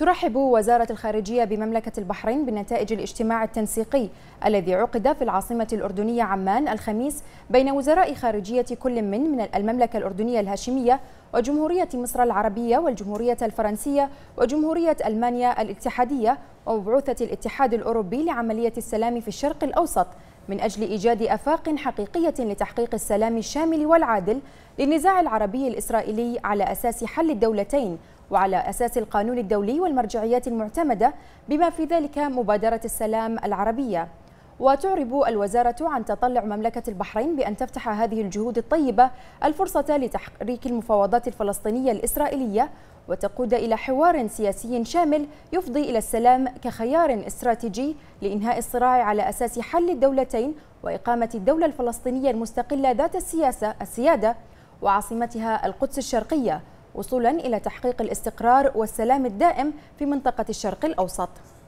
ترحب وزارة الخارجية بمملكة البحرين بنتائج الاجتماع التنسيقي الذي عقد في العاصمة الأردنية عمان الخميس بين وزراء خارجية كل من من المملكة الأردنية الهاشمية وجمهورية مصر العربية والجمهورية الفرنسية وجمهورية ألمانيا الاتحادية ومبعوثة الاتحاد الأوروبي لعملية السلام في الشرق الأوسط من أجل إيجاد أفاق حقيقية لتحقيق السلام الشامل والعادل للنزاع العربي الإسرائيلي على أساس حل الدولتين وعلى أساس القانون الدولي والمرجعيات المعتمدة بما في ذلك مبادرة السلام العربية وتعرب الوزارة عن تطلع مملكة البحرين بأن تفتح هذه الجهود الطيبة الفرصة لتحريك المفاوضات الفلسطينية الإسرائيلية وتقود إلى حوار سياسي شامل يفضي إلى السلام كخيار استراتيجي لإنهاء الصراع على أساس حل الدولتين وإقامة الدولة الفلسطينية المستقلة ذات السياسة السيادة وعاصمتها القدس الشرقية وصولا إلى تحقيق الاستقرار والسلام الدائم في منطقة الشرق الأوسط